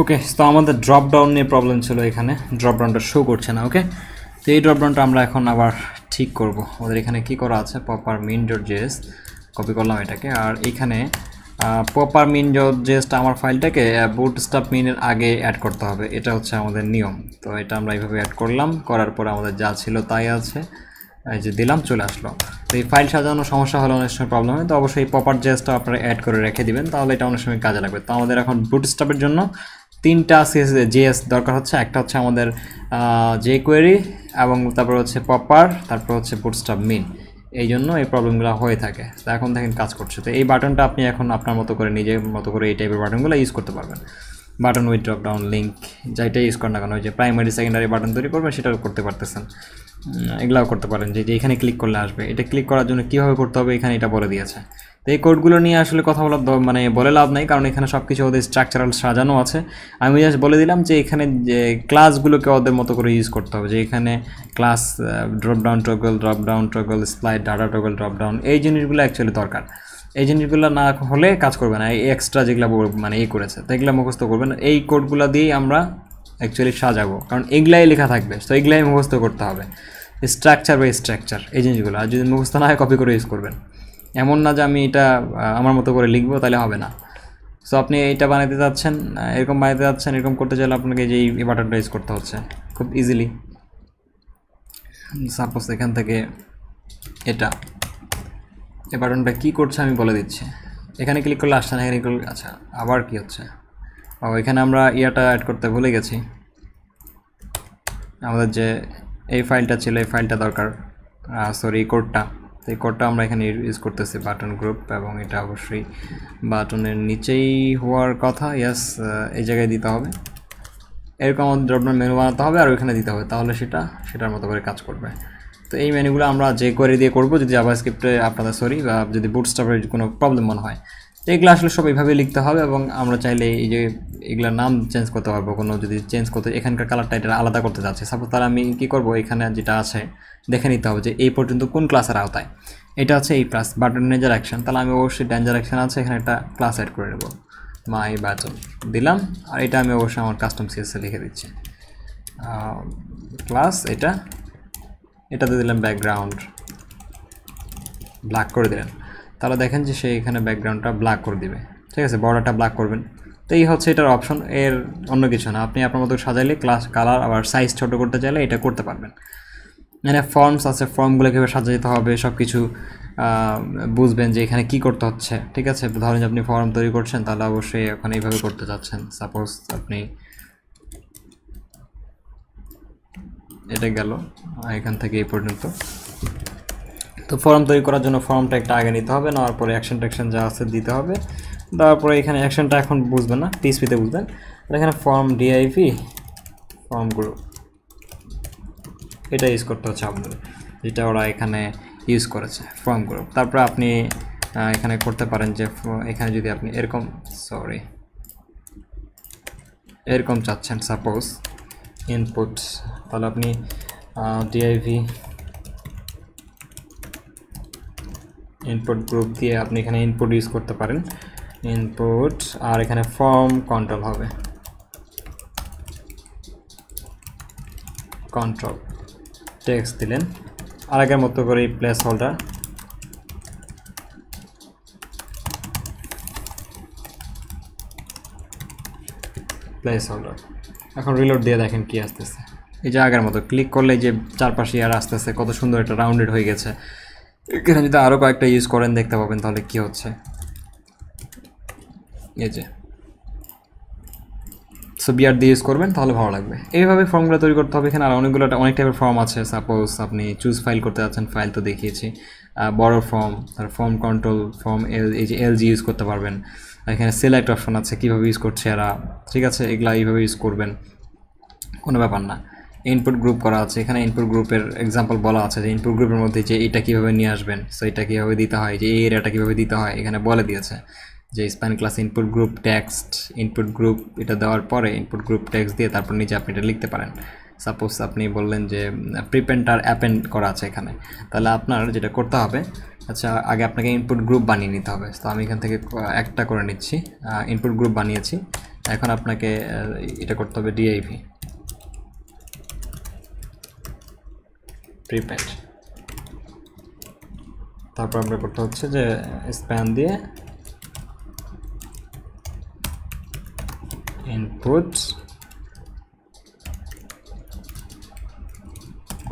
ওকে তো আমাদের drop down নিয়ে প্রবলেম ছিল এখানে ড্রপ ডাউনটা শো করছে না ওকে তো এই ড্রপ ডাউনটা আমরা এখন আবার ঠিক করব ওদের এখানে কি করা আছে popper min dot JS copy করলাম এটাকে আর এখানে পপার মিন ডট জেসটা আমার ফাইলটাকে বুট স্টাপ মিনের আগে অ্যাড করতে হবে এটা হচ্ছে আমাদের নিয়ম তো এটা আমরা এইভাবে অ্যাড করলাম করার পর আমাদের যা ছিল তাই আছে এই যে দিলাম চলে আসলো তো এই ফাইল সাজানোর সমস্যা হলে অনেক সময় প্রবলেম হয় তো অবশ্যই পপার জেসটা আপনারা অ্যাড করে রেখে দিবেন তাহলে এটা অনেক সময় কাজে লাগবে তো আমাদের এখন বুট স্টাপের জন্য তিনটা সিএস এস দরকার হচ্ছে একটা হচ্ছে আমাদের জে কোয়েরি এবং তারপর হচ্ছে পপার তারপর হচ্ছে বুটস্টাপ মিন এই জন্য এই প্রবলেমগুলো হয়ে থাকে তো এখন দেখেন কাজ করছে তো এই বাটনটা আপনি এখন আপনার মতো করে নিজের মতো করে এই টাইপের বাটনগুলো ইউজ করতে পারবেন বাটন উইথ ডাউন লিঙ্ক যাইটা ইউজ করেন না কেন ওই যে প্রাইমারি সেকেন্ডারি বাটন তৈরি করবেন সেটাও করতে পারতেছেন এগুলাও করতে পারেন যে এখানে ক্লিক করলে আসবে এটা ক্লিক করার জন্য কীভাবে করতে হবে এখানে এটা বলে দিয়েছে তো এই কোডগুলো নিয়ে আসলে কথা বলার মানে বলে লাভ নাই কারণ এখানে সব কিছু ওদের স্ট্রাকচারাল সাজানো আছে আমি জাস্ট বলে দিলাম যে এখানে যে ক্লাসগুলোকে ওদের মতো করে ইউজ করতে হবে যে এখানে class dropdown toggle drop down toggle slide data toggle drop down এই জিনিসগুলো অ্যাকচুয়ালি দরকার এই জিনিসগুলো না হলে কাজ করবে না এই এক্সট্রা যেগুলো মানে এই করেছে তো এগুলো মুখস্থ করবে না এই কোডগুলো দিয়েই আমরা অ্যাকচুয়ালি সাজাবো কারণ এগুলাই লেখা থাকবে তো এগুলাই মুখস্থ করতে হবে স্ট্রাকচার বা স্ট্রাকচার এই জিনিসগুলো আর যদি মুখস্থ না হয় কপি করে ইউজ করবেন এমন না যে আমি এটা আমার মতো করে লিখবো তাহলে হবে না সো আপনি এটা বানাইতে যাচ্ছেন এরকম বানাতে চাচ্ছেন এরকম করতে চাইলে আপনাকে যে এই বাটনটা ইউজ করতে হচ্ছে খুব ইজিলি সাপোজ এখান থেকে এটা এ বাটনটা কী করছে আমি বলে দিচ্ছি এখানে ক্লিক করলে আসছে না এখানে ক্লিক আচ্ছা আবার কি হচ্ছে ও এখানে আমরা ইয়াটা অ্যাড করতে ভুলে গেছি আমাদের যে এই ফাইলটা ছিল এই ফাইলটা দরকার সরি কোডটা এই কোডটা আমরা এখানে ইউজ করতেছি বাটন গ্রুপ এবং এটা অবশ্যই বাটনের নিচেই হওয়ার কথা ইয়াস এই জায়গায় দিতে হবে এরকম আমাদের ড্রপডাউন মেনু বানাতে হবে আর ওইখানে দিতে হবে তাহলে সেটা সেটার মতো করে কাজ করবে তো এই মেনুগুলো আমরা যে কোয়ারি দিয়ে করবো যদি আবার স্ক্রিপ্টে আপনাদের সরি বা যদি বুটস্টাপের কোনো প্রবলেম মনে হয় তো এগুলো আসলে সব এইভাবে লিখতে হবে এবং আমরা চাইলে এই যে এগুলোর নাম চেঞ্জ করতে পারবো কোনো যদি চেঞ্জ করতে এখানকার কালারটা এটা আলাদা করতে যাচ্ছে সাপোজ তাহলে আমি কী করবো এখানে যেটা আছে দেখে নিতে হবে যে এই পর্যন্ত কোন ক্লাসের আওতায় এটা হচ্ছে এই ক্লাস বাটন ডেঞ্জার অ্যাকশন তাহলে আমি অবশ্যই ডেঞ্জার অ্যাকশন আছে এখানে একটা ক্লাস অ্যাড করে নেব মাই বাটন দিলাম আর এটা আমি অবশ্যই আমার কাস্টম সিএসে লিখে দিচ্ছি ক্লাস এটা এটাতে দিলাম ব্যাকগ্রাউন্ড ব্ল্যাক করে দিলাম তাহলে দেখেন যে সে এখানে ব্যাকগ্রাউন্ডটা ব্ল্যাক করে দিবে ঠিক আছে বর্ডারটা ব্ল্যাক করবেন তো এই হচ্ছে এটার অপশন এর অন্য কিছু না আপনি আপনার মতো সাজাইলে ক্লাস কালার আবার সাইজ ছোট করতে চাইলে এটা করতে পারবেন মানে ফর্মস আছে ফর্মগুলো কীভাবে সাজাইতে হবে সব কিছু বুঝবেন যে এখানে কি করতে হচ্ছে ঠিক আছে ধরেন আপনি ফর্ম তৈরি করছেন তাহলে অবশ্যই ওখানে এইভাবে করতে চাচ্ছেন সাপোজ আপনি এটা গেল এখান থেকে এই পর্যন্ত তো ফর্ম তৈরি করার জন্য ফর্মটা একটা আগে নিতে হবে নেওয়ার পরে অ্যাকশন ট্যাকশন যা আছে দিতে হবে তারপরে এখানে অ্যাকশনটা এখন বুঝবেন না পিএসপিতে বুঝবেন এখানে ফর্ম ডিআইপি ফর্মগুলো এটা ইউজ করতে হচ্ছে আপনাদের যেটা ওরা এখানে ইউজ করেছে ফর্মগুলো তারপরে আপনি এখানে করতে পারেন যে এখানে যদি আপনি এরকম সরি এরকম চাচ্ছেন সাপোজ ইনপুট তাহলে আপনি ডিআইভি ইনপুট গ্রুপ দিয়ে আপনি এখানে ইনপুট ইউজ করতে পারেন ইনপুট আর এখানে ফর্ম কন্ট্রোল হবে কন্ট্রোল টেক্সট দিলেন আর আগের মতো করে প্লেস হোল্ডার প্লেস হোল্ডার এখন রিলোড দিয়ে দেখেন কি আসতেছে এই যে আগের মতো ক্লিক করলে যে চারপাশে আর আসতেছে কত সুন্দর একটা রাউন্ডেড হয়ে গেছে এখানে যদি আরও কয়েকটা ইউজ করেন দেখতে পাবেন তাহলে কি হচ্ছে এই যে সো বিআর দিয়ে ইউজ করবেন তাহলে ভালো লাগবে এইভাবে ফর্মগুলো তৈরি করতে হবে এখানে আর অনেকগুলো অনেক টাইপের ফর্ম আছে সাপোজ আপনি চুজ ফাইল করতে যাচ্ছেন ফাইল তো দেখিয়েছি বড় ফর্ম তার ফর্ম কন্ট্রোল ফর্ম এল এই যে এলজি ইউজ করতে পারবেন এখানে সিলেক্ট অপশন আছে কীভাবে ইউজ করছে এরা ঠিক আছে এগুলো এইভাবে ইউজ করবেন কোনো ব্যাপার না ইনপুট গ্রুপ করা আছে এখানে ইনপুট গ্রুপের এক্সাম্পল বলা আছে যে ইনপুট গ্রুপের মধ্যে যে এটা কীভাবে নিয়ে আসবেন সো এটা কীভাবে দিতে হয় যে এই এরিয়াটা কীভাবে দিতে হয় এখানে বলে দিয়েছে যে span class input group text input group এটা দেওয়ার পরে ইনপুট গ্রুপ টেক্সট দিয়ে তারপর নিজে আপনি এটা লিখতে পারেন সাপোজ আপনি বললেন যে প্রিপেন্টার অ্যাপেন্ড করা আছে এখানে তাহলে আপনার যেটা করতে হবে আচ্ছা আগে আপনাকে ইনপুট গ্রুপ বানিয়ে নিতে হবে তো আমি এখান থেকে একটা করে নিচ্ছি ইনপুট গ্রুপ বানিয়েছি এখন আপনাকে এটা করতে হবে ডিআইভি প্রিপেড তারপর আমরা করতে হচ্ছে যে স্প্যান দিয়ে ইনপুট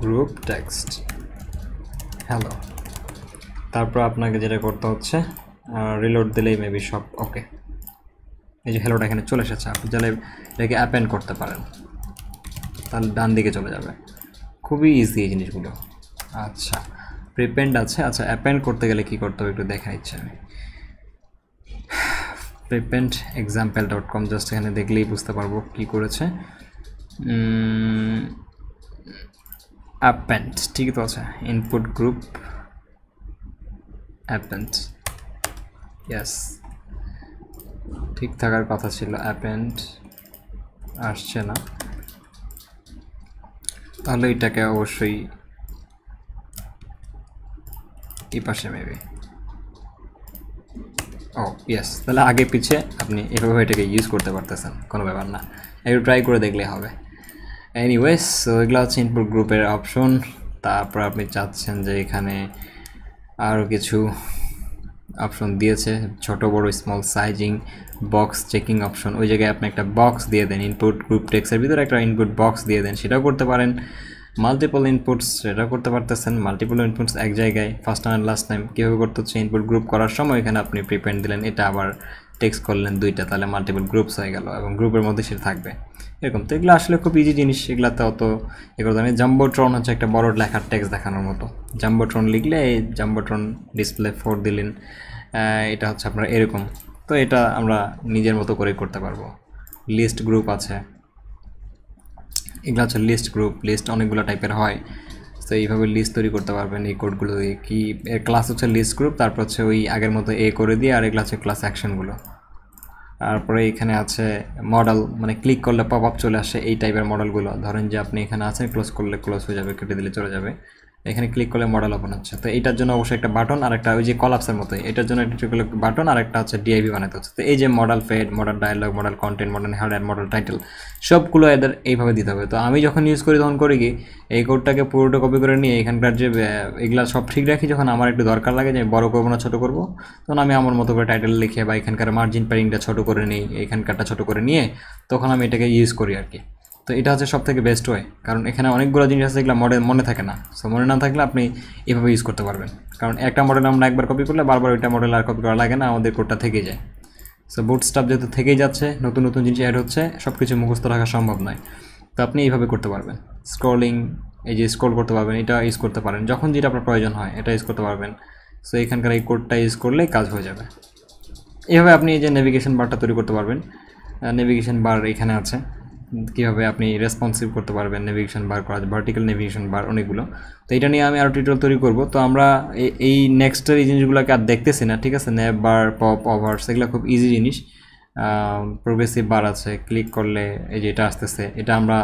গ্রুপ টেক্সট হ্যালো তারপর আপনাকে যেটা করতে হচ্ছে রিলোড দিলেই মেবি সব ওকে এই যে হ্যালোটা এখানে চলে এসেছে আপনি চাইলে এটাকে অ্যাপেন্ড করতে পারেন তাহলে ডান দিকে চলে যাবে খুবই ইজি এই জিনিসগুলো আচ্ছা প্রিপেন্ড আছে আচ্ছা অ্যাপেন্ড করতে গেলে কি করতে হবে একটু দেখা ইচ্ছা আমি prepend example dot com just এখানে দেখলেই বুঝতে পারবো কি করেছে অ্যাপেন্ড ঠিক তো আছে ইনপুট গ্রুপ অ্যাপেন্ড ইয়াস ঠিক থাকার কথা ছিল অ্যাপেন্ড আসছে না তাহলে এটাকে অবশ্যই এই পাশে মেবে ও ইয়েস তাহলে আগে পিছিয়ে আপনি এভাবে এটাকে ইউজ করতে পারতেছেন কোনো ব্যাপার না একটু ট্রাই করে দেখলে হবে এনিওয়েস তো এগুলো হচ্ছে ইনপুট গ্রুপের অপশন তারপর আপনি চাচ্ছেন যে এখানে আরও কিছু অপশন দিয়েছে ছোট বড় small sizing box checking option ওই জায়গায় আপনি একটা বক্স দিয়ে দেন ইনপুট গ্রুপ টেক্সের ভিতরে একটা ইনপুট বক্স দিয়ে দেন সেটাও করতে পারেন মাল্টিপল ইনপুটস সেটা করতে পারতেছেন মাল্টিপল ইনপুটস এক জায়গায় first time and last time কীভাবে করতে হচ্ছে ইনপুট গ্রুপ করার সময় এখানে আপনি প্রিপেন্ট দিলেন এটা আবার টেক্সট করলেন দুইটা তাহলে মাল্টিপল গ্রুপস হয়ে গেল এবং গ্রুপের মধ্যে সেটা থাকবে এরকম তো এগুলো আসলে খুব ইজি জিনিস এগুলাতে অত এগুলো জানি জাম্বোট্রন হচ্ছে একটা বড় লেখার টেক্সট দেখানোর মতো জাম্বোট্রন লিখলে এই জাম্বোট্রন ডিসপ্লে ফোর দিলেন এটা হচ্ছে আপনার এরকম তো এটা আমরা নিজের মতো করে করতে পারবো লিস্ট গ্রুপ আছে এগুলো হচ্ছে লিস্ট গ্রুপ লিস্ট অনেকগুলো টাইপের হয় তো এইভাবে লিস্ট তৈরি করতে পারবেন এই কোডগুলো দিয়ে কি ক্লাস হচ্ছে লিস্ট গ্রুপ তারপর হচ্ছে ওই আগের মতো এ করে দিয়ে আর এগুলো হচ্ছে ক্লাস অ্যাকশনগুলো তারপরে এখানে আছে মডেল মানে ক্লিক করলে পপ আপ চলে আসে এই টাইপের মডেলগুলো ধরেন যে আপনি এখানে আছেন ক্লোজ করলে ক্লোজ হয়ে যাবে কেটে দিলে চলে যাবে এখানে ক্লিক করলে মডেল ওপেন হচ্ছে তো এটার জন্য অবশ্যই একটা বাটন আর একটা ওই যে কলাপসের মতো এটার জন্য একটা বাটন আর একটা হচ্ছে ডিআইবি বানাতে হচ্ছে তো এই যে modal fade modal dialog modal content modal and modal title সবগুলো এদের এইভাবে দিতে হবে তো আমি যখন ইউজ করি তখন করি কি এই কোডটাকে পুরোটা কপি করে নিয়ে এখানকার যে এগুলো সব ঠিক রাখি যখন আমার একটু দরকার লাগে যে বড় করবো না ছোটো করবো তখন আমি আমার মতো করে টাইটেল লিখে বা এখানকার মার্জিন প্যারিংটা ছোটো করে নিই এখানকারটা ছোটো করে নিয়ে তখন আমি এটাকে ইউজ করি আর কি তো এটা হচ্ছে সব থেকে বেস্ট ওয়ে কারণ এখানে অনেকগুলো জিনিস আছে যেগুলো মডেল মনে থাকে না সো মনে না থাকলে আপনি এভাবে ইউজ করতে পারবেন কারণ একটা মডেল আমরা একবার কপি করলে বারবার ওইটা মডেল আর কপি করা লাগে না আমাদের কোডটা থেকে যায় সো বুট স্টাফ যেহেতু থেকেই যাচ্ছে নতুন নতুন জিনিস অ্যাড হচ্ছে সব কিছু মুখস্থ রাখা সম্ভব নয় তো আপনি এইভাবে করতে পারবেন স্ক্রলিং এই যে স্ক্রল করতে পারবেন এটা ইউজ করতে পারেন যখন যেটা আপনার প্রয়োজন হয় এটা ইউজ করতে পারবেন সো এখানকার এই কোডটা ইউজ করলেই কাজ হয়ে যাবে এভাবে আপনি এই যে নেভিগেশন বারটা তৈরি করতে পারবেন নেভিগেশন বার এখানে আছে কীভাবে আপনি রেসপন্সিভ করতে পারবেন নেভিগেশন বার করা ভার্টিক্যাল নেভিগেশন বার অনেকগুলো তো এটা নিয়ে আমি আরও টিটল তৈরি করব তো আমরা এই নেক্সটের এই জিনিসগুলোকে আর দেখতেছি না ঠিক আছে ন্যাপ বার পপ ওভার এগুলো খুব ইজি জিনিস প্রোগ্রেসিভ বার আছে ক্লিক করলে এই যে এটা আসতেছে এটা আমরা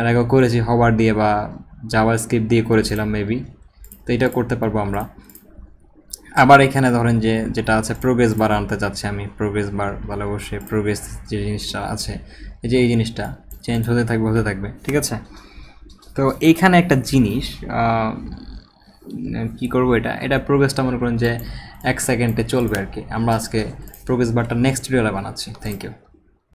এর করেছি হবার দিয়ে বা যাওয়ার স্ক্রিপ্ট দিয়ে করেছিলাম মেবি তো এটা করতে পারবো আমরা আবার এখানে ধরেন যে যেটা আছে প্রোগ্রেস বার আনতে চাচ্ছি আমি প্রোগ্রেস বার ভালো অবশ্যই প্রোগ্রেস যে জিনিসটা আছে এই যে এই জিনিসটা চেঞ্জ হতে থাকবে হতে থাকবে ঠিক আছে তো এইখানে একটা জিনিস কি করব এটা এটা প্রোগ্রেসটা মনে করেন যে এক সেকেন্ডে চলবে আর কি আমরা আজকে প্রোগ্রেস বারটা নেক্সট ভিডিওটা বানাচ্ছি থ্যাংক ইউ